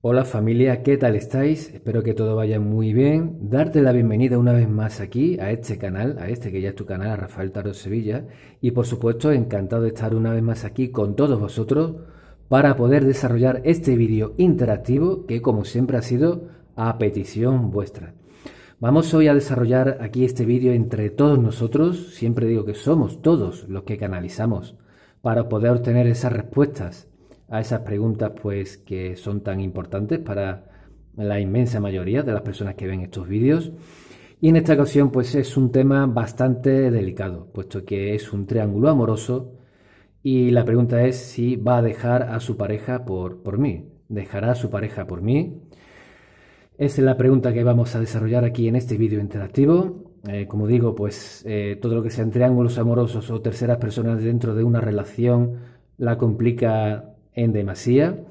Hola familia, ¿qué tal estáis? Espero que todo vaya muy bien. Darte la bienvenida una vez más aquí a este canal, a este que ya es tu canal, a Rafael Taro Sevilla. Y por supuesto, encantado de estar una vez más aquí con todos vosotros para poder desarrollar este vídeo interactivo que como siempre ha sido a petición vuestra. Vamos hoy a desarrollar aquí este vídeo entre todos nosotros. Siempre digo que somos todos los que canalizamos para poder obtener esas respuestas a esas preguntas pues que son tan importantes para la inmensa mayoría de las personas que ven estos vídeos. Y en esta ocasión pues es un tema bastante delicado, puesto que es un triángulo amoroso y la pregunta es si va a dejar a su pareja por, por mí. ¿Dejará a su pareja por mí? Esa es la pregunta que vamos a desarrollar aquí en este vídeo interactivo. Eh, como digo, pues eh, todo lo que sean triángulos amorosos o terceras personas dentro de una relación la complica en demasía.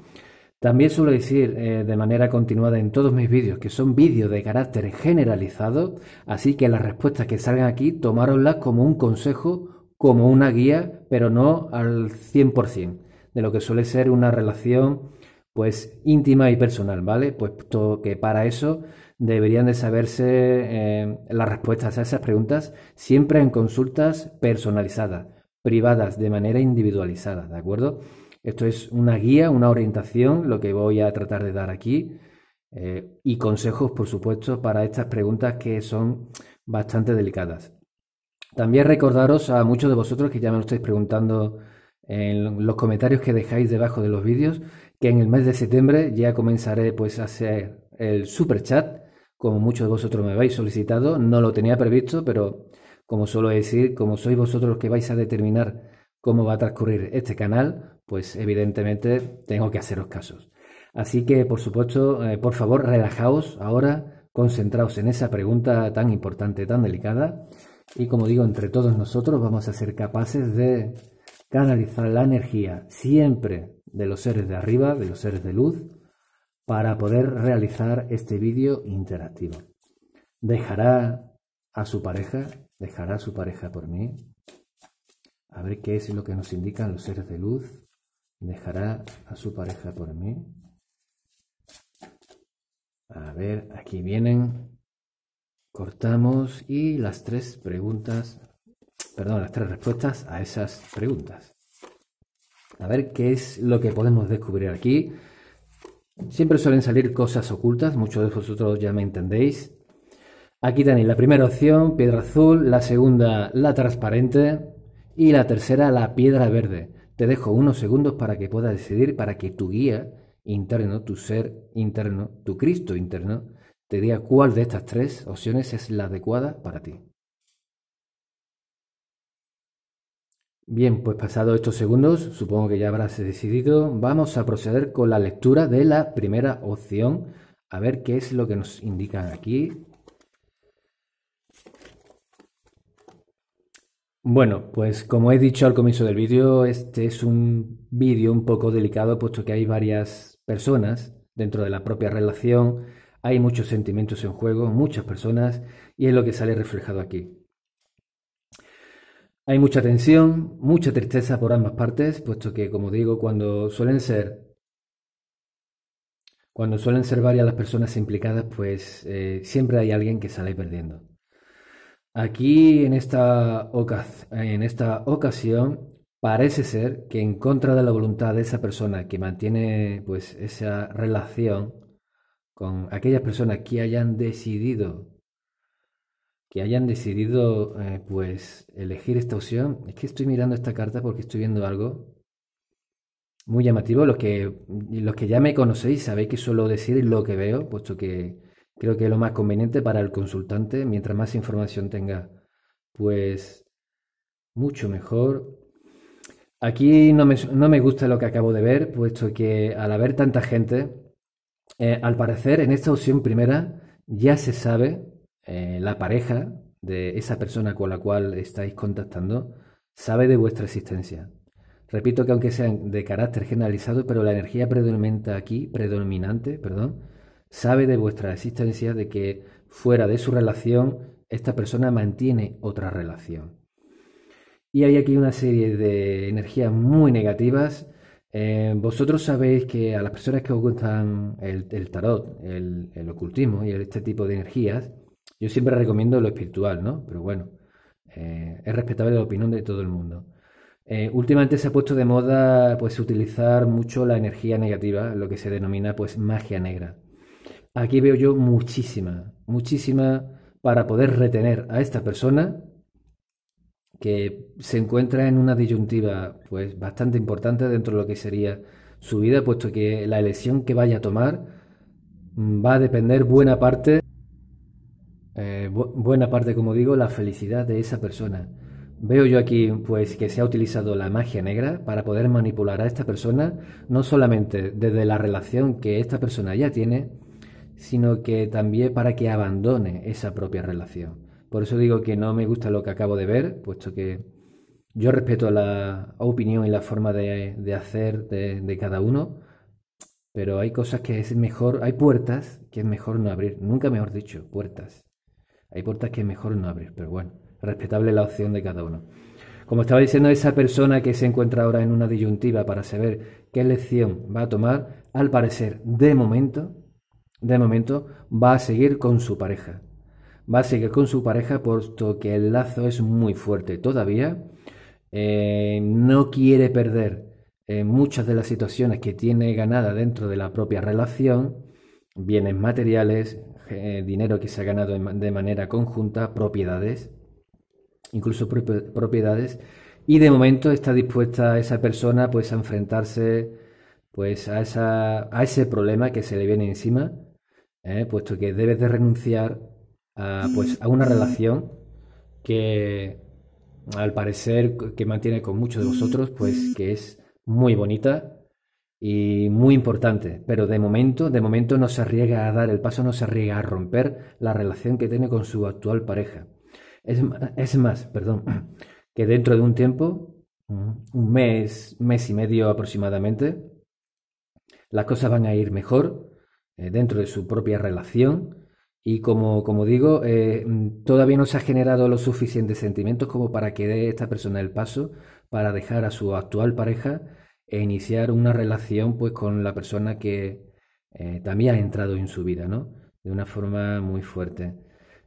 También suelo decir eh, de manera continuada en todos mis vídeos que son vídeos de carácter generalizado, así que las respuestas que salgan aquí tomáronlas como un consejo, como una guía, pero no al 100% de lo que suele ser una relación pues íntima y personal, ¿vale? Puesto que para eso deberían de saberse eh, las respuestas a esas preguntas siempre en consultas personalizadas, privadas, de manera individualizada, ¿de acuerdo? Esto es una guía, una orientación, lo que voy a tratar de dar aquí. Eh, y consejos, por supuesto, para estas preguntas que son bastante delicadas. También recordaros a muchos de vosotros que ya me lo estáis preguntando en los comentarios que dejáis debajo de los vídeos, que en el mes de septiembre ya comenzaré pues a hacer el super chat, como muchos de vosotros me habéis solicitado, no lo tenía previsto, pero como suelo decir, como sois vosotros los que vais a determinar cómo va a transcurrir este canal, pues evidentemente tengo que haceros casos. Así que, por supuesto, eh, por favor, relajaos ahora, concentraos en esa pregunta tan importante, tan delicada. Y como digo, entre todos nosotros vamos a ser capaces de canalizar la energía siempre de los seres de arriba, de los seres de luz, para poder realizar este vídeo interactivo. ¿Dejará a su pareja? ¿Dejará a su pareja por mí? a ver qué es lo que nos indican los seres de luz. Dejará a su pareja por mí. A ver, aquí vienen. Cortamos y las tres preguntas, perdón, las tres respuestas a esas preguntas. A ver qué es lo que podemos descubrir aquí. Siempre suelen salir cosas ocultas, muchos de vosotros ya me entendéis. Aquí tenéis la primera opción, piedra azul, la segunda, la transparente, y la tercera, la piedra verde. Te dejo unos segundos para que puedas decidir, para que tu guía interno, tu ser interno, tu Cristo interno, te diga cuál de estas tres opciones es la adecuada para ti. Bien, pues pasados estos segundos, supongo que ya habrás decidido, vamos a proceder con la lectura de la primera opción, a ver qué es lo que nos indican aquí Bueno, pues como he dicho al comienzo del vídeo, este es un vídeo un poco delicado puesto que hay varias personas dentro de la propia relación, hay muchos sentimientos en juego, muchas personas y es lo que sale reflejado aquí. Hay mucha tensión, mucha tristeza por ambas partes, puesto que como digo, cuando suelen ser cuando suelen ser varias las personas implicadas, pues eh, siempre hay alguien que sale perdiendo. Aquí, en esta, ocasión, parece ser que en contra de la voluntad de esa persona que mantiene pues esa relación con aquellas personas que hayan decidido que hayan decidido eh, pues elegir esta opción. Es que estoy mirando esta carta porque estoy viendo algo muy llamativo. Los que, los que ya me conocéis sabéis que suelo decir lo que veo, puesto que Creo que es lo más conveniente para el consultante, mientras más información tenga, pues mucho mejor. Aquí no me, no me gusta lo que acabo de ver, puesto que al haber tanta gente, eh, al parecer en esta opción primera ya se sabe eh, la pareja de esa persona con la cual estáis contactando, sabe de vuestra existencia. Repito que aunque sean de carácter generalizado, pero la energía predominante aquí, predominante, perdón, sabe de vuestra existencia, de que fuera de su relación esta persona mantiene otra relación. Y hay aquí una serie de energías muy negativas. Eh, vosotros sabéis que a las personas que os gustan el, tarot, el, ocultismo y este tipo de energías, yo siempre recomiendo lo espiritual, ¿no? Pero bueno, eh, es respetable la opinión de todo el mundo. Eh, últimamente se ha puesto de moda pues utilizar mucho la energía negativa, lo que se denomina pues magia negra. Aquí veo yo muchísima, muchísima para poder retener a esta persona que se encuentra en una disyuntiva pues bastante importante dentro de lo que sería su vida, puesto que la elección que vaya a tomar mm, va a depender buena parte, eh, buena parte, como digo, la felicidad de esa persona. Veo yo aquí pues que se ha utilizado la magia negra para poder manipular a esta persona, no solamente desde la relación que esta persona ya tiene, sino que también para que abandone esa propia relación. Por eso digo que no me gusta lo que acabo de ver, puesto que yo respeto la opinión y la forma de, hacer de, de, cada uno, pero hay cosas que es mejor, hay puertas que es mejor no abrir, nunca mejor dicho, puertas. Hay puertas que es mejor no abrir, pero bueno, respetable la opción de cada uno. Como estaba diciendo, esa persona que se encuentra ahora en una disyuntiva para saber qué lección va a tomar, al parecer, de momento, de momento va a seguir con su pareja. Va a seguir con su pareja puesto que el lazo es muy fuerte todavía. Eh, no quiere perder eh, muchas de las situaciones que tiene ganada dentro de la propia relación, bienes materiales, eh, dinero que se ha ganado de manera conjunta, propiedades, incluso propiedades. Y de momento está dispuesta esa persona pues a enfrentarse pues a, esa, a ese problema que se le viene encima ¿eh? puesto que debes de renunciar a, pues, a una relación que al parecer que mantiene con muchos de vosotros, pues que es muy bonita y muy importante, pero de momento, de momento no se arriesga a dar el paso, no se arriesga a romper la relación que tiene con su actual pareja. Es, es más, perdón, que dentro de un tiempo, un mes, mes y medio aproximadamente, las cosas van a ir mejor eh, dentro de su propia relación. Y como, como digo, eh, todavía no se ha generado los suficientes sentimientos como para que dé esta persona el paso para dejar a su actual pareja e iniciar una relación pues con la persona que eh, también ha entrado en su vida, ¿no? De una forma muy fuerte.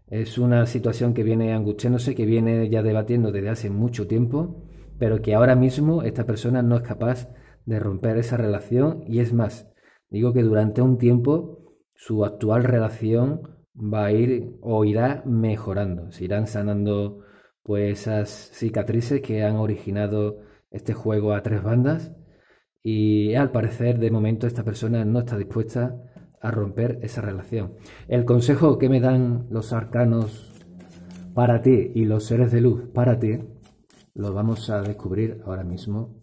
Es una situación que viene angustiándose, que viene ya debatiendo desde hace mucho tiempo, pero que ahora mismo esta persona no es capaz de romper esa relación y es más, Digo que durante un tiempo su actual relación va a ir o irá mejorando, se irán sanando pues esas cicatrices que han originado este juego a tres bandas y al parecer de momento esta persona no está dispuesta a romper esa relación. El consejo que me dan los arcanos para ti y los seres de luz para ti lo vamos a descubrir ahora mismo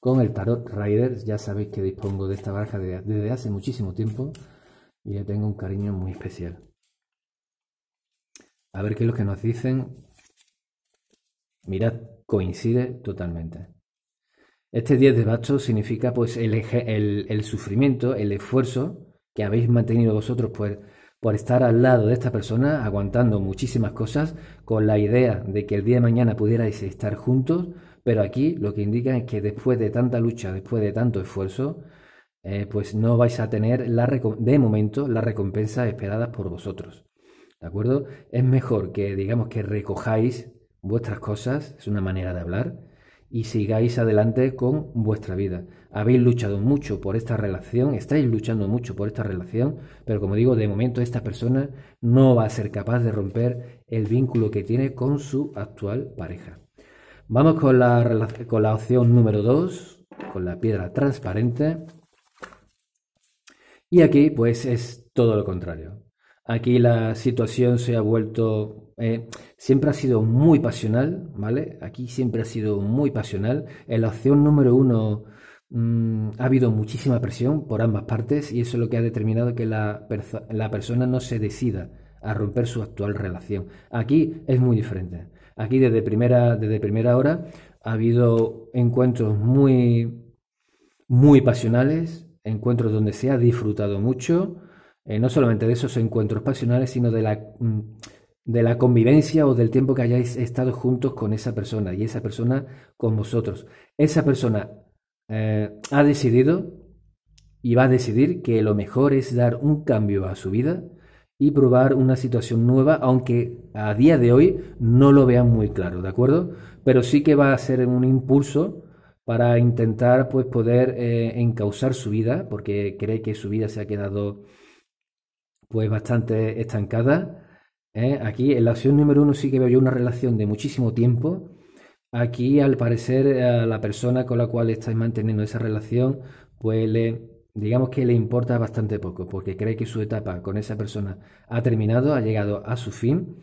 con el Tarot Rider, ya sabéis que dispongo de esta baraja desde hace muchísimo tiempo y le tengo un cariño muy especial. A ver qué es lo que nos dicen. Mirad, coincide totalmente. Este 10 de bastos significa pues el, sufrimiento, el esfuerzo que habéis mantenido vosotros por, por estar al lado de esta persona, aguantando muchísimas cosas, con la idea de que el día de mañana pudierais estar juntos pero aquí lo que indica es que después de tanta lucha, después de tanto esfuerzo, eh, pues no vais a tener de momento las recompensas esperadas por vosotros. ¿De acuerdo? Es mejor que digamos que recojáis vuestras cosas, es una manera de hablar, y sigáis adelante con vuestra vida. Habéis luchado mucho por esta relación, estáis luchando mucho por esta relación, pero como digo, de momento esta persona no va a ser capaz de romper el vínculo que tiene con su actual pareja. Vamos con la, la opción número 2, con la piedra transparente. Y aquí pues es todo lo contrario. Aquí la situación se ha vuelto, eh, siempre ha sido muy pasional, ¿vale? Aquí siempre ha sido muy pasional. En la opción número uno mm, ha habido muchísima presión por ambas partes y eso es lo que ha determinado que la persona no se decida a romper su actual relación. Aquí es muy diferente. Aquí desde primera, desde primera hora ha habido encuentros muy, muy pasionales, encuentros donde se ha disfrutado mucho, eh, no solamente de esos encuentros pasionales, sino de la, mm, de la convivencia o del tiempo que hayáis estado juntos con esa persona y esa persona con vosotros. Esa persona eh, ha decidido y va a decidir que lo mejor es dar un cambio a su vida y probar una situación nueva, aunque a día de hoy no lo vean muy claro, ¿de acuerdo? Pero sí que va a ser un impulso para intentar pues poder eh, encauzar su vida, porque cree que su vida se ha quedado pues bastante estancada. ¿eh? Aquí en la opción número uno sí que veo yo una relación de muchísimo tiempo. Aquí al parecer a la persona con la cual estáis manteniendo esa relación pues le digamos que le importa bastante poco, porque cree que su etapa con esa persona ha terminado, ha llegado a su fin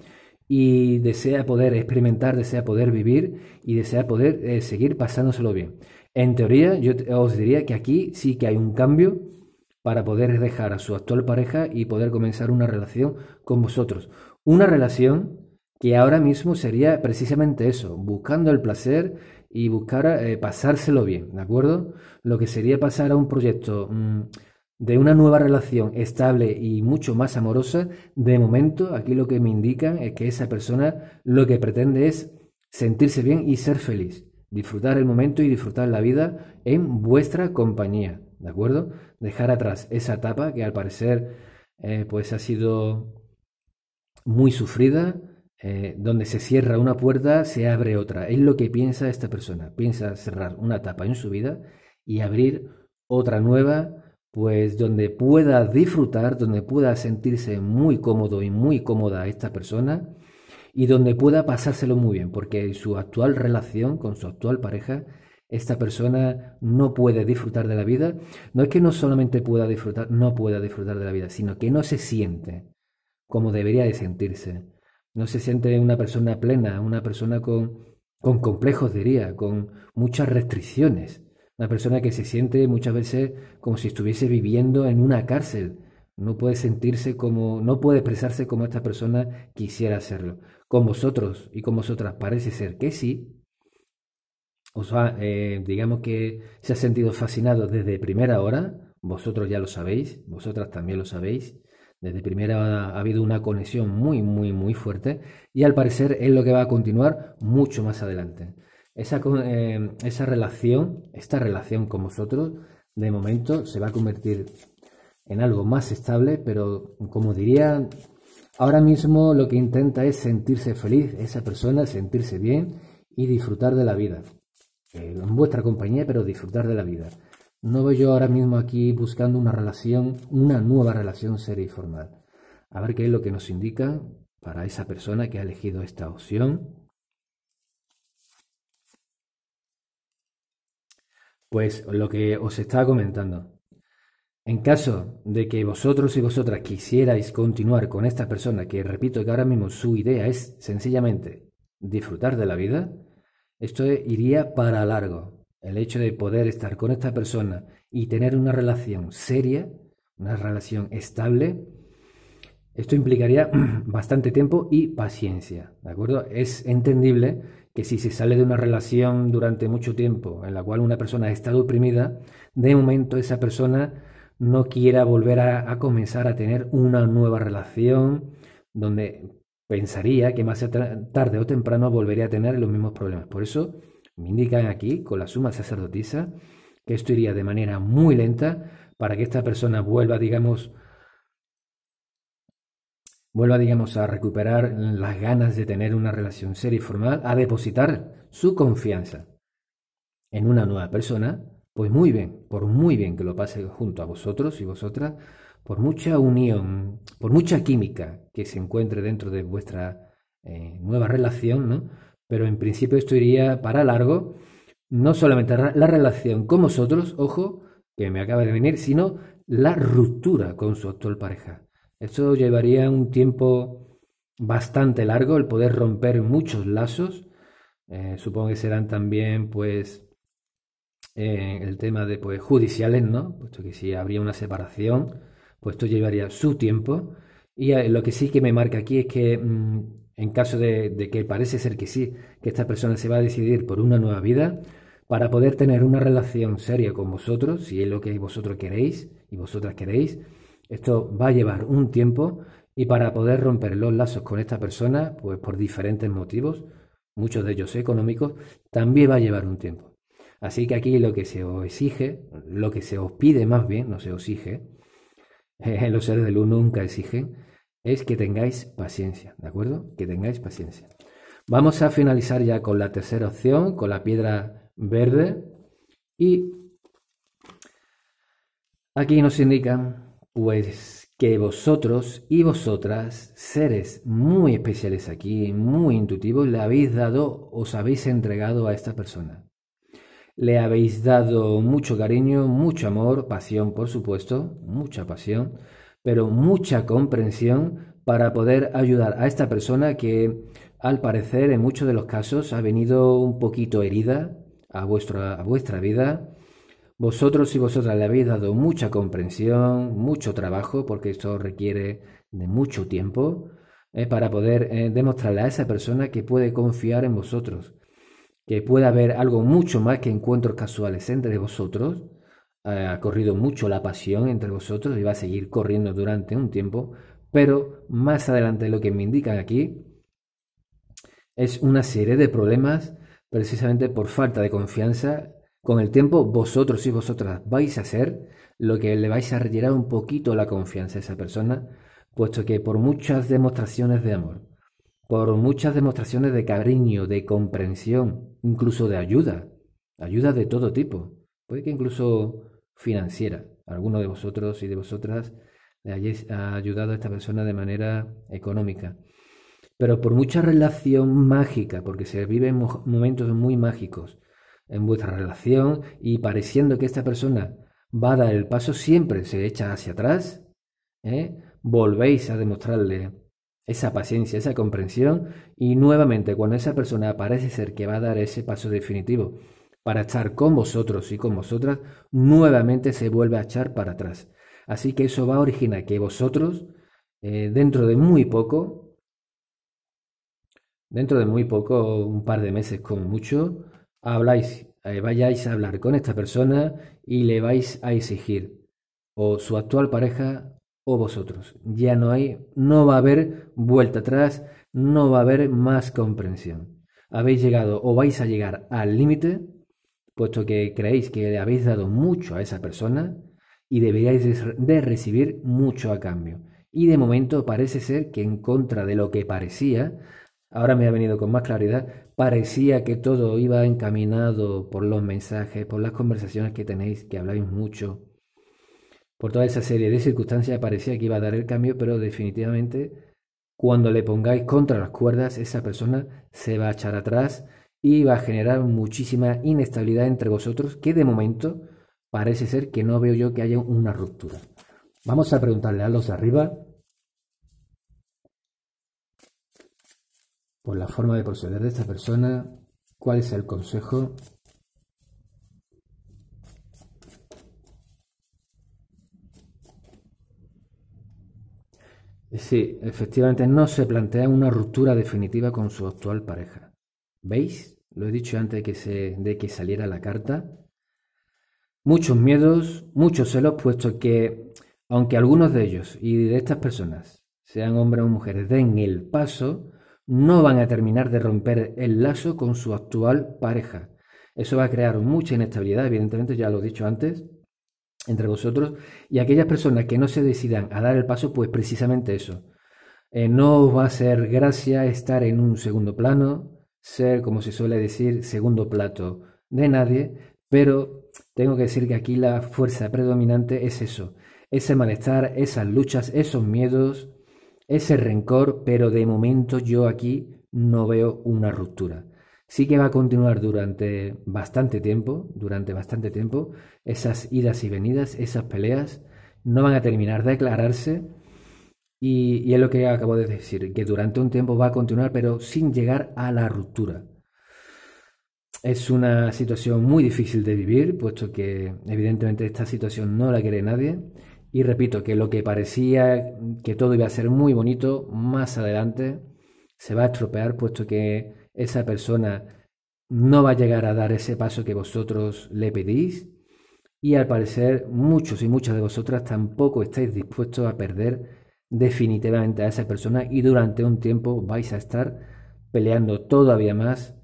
y desea poder experimentar, desea poder vivir y desea poder eh, seguir pasándoselo bien. En teoría, yo os diría que aquí sí que hay un cambio para poder dejar a su actual pareja y poder comenzar una relación con vosotros. Una relación que ahora mismo sería precisamente eso, buscando el placer, y buscar eh, pasárselo bien, ¿de acuerdo? Lo que sería pasar a un proyecto mm, de una nueva relación estable y mucho más amorosa, de momento aquí lo que me indican es que esa persona lo que pretende es sentirse bien y ser feliz, disfrutar el momento y disfrutar la vida en vuestra compañía, ¿de acuerdo? Dejar atrás esa etapa que al parecer eh, pues ha sido muy sufrida, eh, donde se cierra una puerta, se abre otra. Es lo que piensa esta persona. Piensa cerrar una etapa en su vida y abrir otra nueva, pues donde pueda disfrutar, donde pueda sentirse muy cómodo y muy cómoda esta persona y donde pueda pasárselo muy bien, porque en su actual relación con su actual pareja, esta persona no puede disfrutar de la vida. No es que no solamente pueda disfrutar, no pueda disfrutar de la vida, sino que no se siente como debería de sentirse no se siente una persona plena, una persona con, con complejos, diría, con muchas restricciones, una persona que se siente muchas veces como si estuviese viviendo en una cárcel, no puede sentirse como, no puede expresarse como esta persona quisiera hacerlo. Con vosotros y con vosotras parece ser que sí. O sea, eh, digamos que se ha sentido fascinado desde primera hora, vosotros ya lo sabéis, vosotras también lo sabéis, desde primera ha habido una conexión muy, muy, muy fuerte y al parecer es lo que va a continuar mucho más adelante. Esa, eh, esa relación, esta relación con vosotros, de momento se va a convertir en algo más estable, pero como diría, ahora mismo lo que intenta es sentirse feliz esa persona, sentirse bien y disfrutar de la vida. Eh, en vuestra compañía, pero disfrutar de la vida. No voy yo ahora mismo aquí buscando una relación, una nueva relación seria y formal. A ver qué es lo que nos indica para esa persona que ha elegido esta opción. Pues lo que os estaba comentando. En caso de que vosotros y vosotras quisierais continuar con esta persona, que repito que ahora mismo su idea es sencillamente disfrutar de la vida, esto iría para largo. El hecho de poder estar con esta persona y tener una relación seria, una relación estable, esto implicaría bastante tiempo y paciencia, ¿de acuerdo? Es entendible que si se sale de una relación durante mucho tiempo en la cual una persona ha estado oprimida, de momento esa persona no quiera volver a, a comenzar a tener una nueva relación donde pensaría que más tarde o temprano volvería a tener los mismos problemas. Por eso me indican aquí, con la suma sacerdotisa, que esto iría de manera muy lenta para que esta persona vuelva, digamos, vuelva, digamos, a recuperar las ganas de tener una relación seria y formal, a depositar su confianza en una nueva persona, pues muy bien, por muy bien que lo pase junto a vosotros y vosotras, por mucha unión, por mucha química que se encuentre dentro de vuestra eh, nueva relación, ¿no? pero en principio esto iría para largo, no solamente la relación con vosotros, ojo, que me acaba de venir, sino la ruptura con su actual pareja. Esto llevaría un tiempo bastante largo el poder romper muchos lazos. Eh, supongo que serán también, pues, eh, el tema de pues, judiciales, ¿no? Puesto que si habría una separación, pues esto llevaría su tiempo. Y eh, lo que sí que me marca aquí es que mm, en caso de, que parece ser que sí, que esta persona se va a decidir por una nueva vida, para poder tener una relación seria con vosotros, si es lo que vosotros queréis y vosotras queréis, esto va a llevar un tiempo y para poder romper los lazos con esta persona, pues por diferentes motivos, muchos de ellos económicos, también va a llevar un tiempo. Así que aquí lo que se os exige, lo que se os pide más bien, no se os exige, los seres de luz nunca exigen, es que tengáis paciencia, ¿de acuerdo? Que tengáis paciencia. Vamos a finalizar ya con la tercera opción, con la piedra verde. Y aquí nos indican, pues, que vosotros y vosotras, seres muy especiales aquí, muy intuitivos, le habéis dado, os habéis entregado a esta persona. Le habéis dado mucho cariño, mucho amor, pasión, por supuesto, mucha pasión pero mucha comprensión para poder ayudar a esta persona que al parecer en muchos de los casos ha venido un poquito herida a vuestra, a vuestra vida. Vosotros y vosotras le habéis dado mucha comprensión, mucho trabajo, porque esto requiere de mucho tiempo, eh, para poder eh, demostrarle a esa persona que puede confiar en vosotros, que puede haber algo mucho más que encuentros casuales entre vosotros eh, ha corrido mucho la pasión entre vosotros y va a seguir corriendo durante un tiempo, pero más adelante lo que me indican aquí es una serie de problemas precisamente por falta de confianza. Con el tiempo vosotros y vosotras vais a hacer lo que le vais a retirar un poquito la confianza a esa persona, puesto que por muchas demostraciones de amor, por muchas demostraciones de cariño, de comprensión, incluso de ayuda, ayuda de todo tipo, puede que incluso financiera. Alguno de vosotros y de vosotras le hayáis ayudado a esta persona de manera económica. Pero por mucha relación mágica, porque se viven momentos muy mágicos en vuestra relación y pareciendo que esta persona va a dar el paso, siempre se echa hacia atrás, ¿eh? volvéis a demostrarle esa paciencia, esa comprensión y nuevamente cuando esa persona parece ser que va a dar ese paso definitivo para echar con vosotros y con vosotras, nuevamente se vuelve a echar para atrás. Así que eso va a originar que vosotros, eh, dentro de muy poco, dentro de muy poco, un par de meses como mucho, habláis, eh, vayáis a hablar con esta persona y le vais a exigir o su actual pareja o vosotros. Ya no hay, no va a haber vuelta atrás, no va a haber más comprensión. Habéis llegado o vais a llegar al límite puesto que creéis que le habéis dado mucho a esa persona y deberíais de recibir mucho a cambio. Y de momento parece ser que en contra de lo que parecía, ahora me ha venido con más claridad, parecía que todo iba encaminado por los mensajes, por las conversaciones que tenéis, que habláis mucho, por toda esa serie de circunstancias parecía que iba a dar el cambio, pero definitivamente cuando le pongáis contra las cuerdas, esa persona se va a echar atrás y va a generar muchísima inestabilidad entre vosotros que de momento parece ser que no veo yo que haya una ruptura. Vamos a preguntarle a los de arriba por la forma de proceder de esta persona, cuál es el consejo. Sí, efectivamente no se plantea una ruptura definitiva con su actual pareja. ¿Veis? Lo he dicho antes de que, de que saliera la carta. Muchos miedos, muchos celos, puesto que, aunque algunos de ellos y de estas personas, sean hombres o mujeres, den el paso, no van a terminar de romper el lazo con su actual pareja. Eso va a crear mucha inestabilidad, evidentemente, ya lo he dicho antes, entre vosotros. Y aquellas personas que no se decidan a dar el paso, pues precisamente eso. Eh, no os va a hacer gracia estar en un segundo plano, ser, como se suele decir, segundo plato de nadie, pero tengo que decir que aquí la fuerza predominante es eso, ese malestar, esas luchas, esos miedos, ese rencor, pero de momento yo aquí no veo una ruptura. Sí que va a continuar durante bastante tiempo, durante bastante tiempo, esas idas y venidas, esas peleas, no van a terminar de aclararse, y, es lo que acabo de decir, que durante un tiempo va a continuar, pero sin llegar a la ruptura. Es una situación muy difícil de vivir, puesto que evidentemente esta situación no la quiere nadie. Y repito, que lo que parecía que todo iba a ser muy bonito, más adelante se va a estropear, puesto que esa persona no va a llegar a dar ese paso que vosotros le pedís. Y al parecer muchos y muchas de vosotras tampoco estáis dispuestos a perder definitivamente a esa persona y durante un tiempo vais a estar peleando todavía más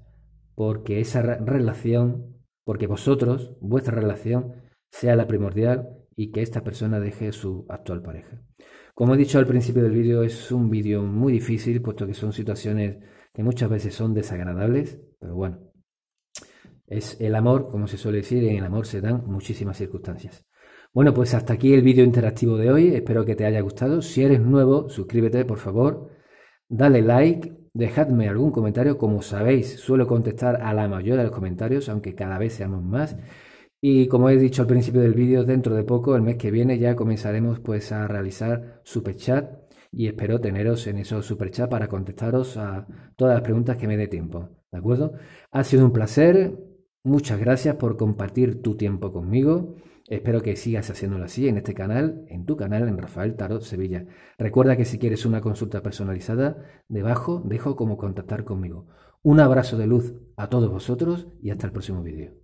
porque esa relación, porque vosotros, vuestra relación, sea la primordial y que esta persona deje su actual pareja. Como he dicho al principio del vídeo, es un vídeo muy difícil, puesto que son situaciones que muchas veces son desagradables, pero bueno, es el amor, como se suele decir, en el amor se dan muchísimas circunstancias. Bueno, pues hasta aquí el vídeo interactivo de hoy. Espero que te haya gustado. Si eres nuevo, suscríbete, por favor. Dale like, dejadme algún comentario. Como sabéis, suelo contestar a la mayoría de los comentarios, aunque cada vez seamos más. Y como he dicho al principio del vídeo, dentro de poco, el mes que viene, ya comenzaremos pues a realizar superchat y espero teneros en esos superchat para contestaros a todas las preguntas que me dé tiempo. ¿De acuerdo? Ha sido un placer. Muchas gracias por compartir tu tiempo conmigo. Espero que sigas haciéndolo así en este canal, en tu canal, en Rafael Tarot Sevilla. Recuerda que si quieres una consulta personalizada, debajo dejo cómo contactar conmigo. Un abrazo de luz a todos vosotros y hasta el próximo vídeo.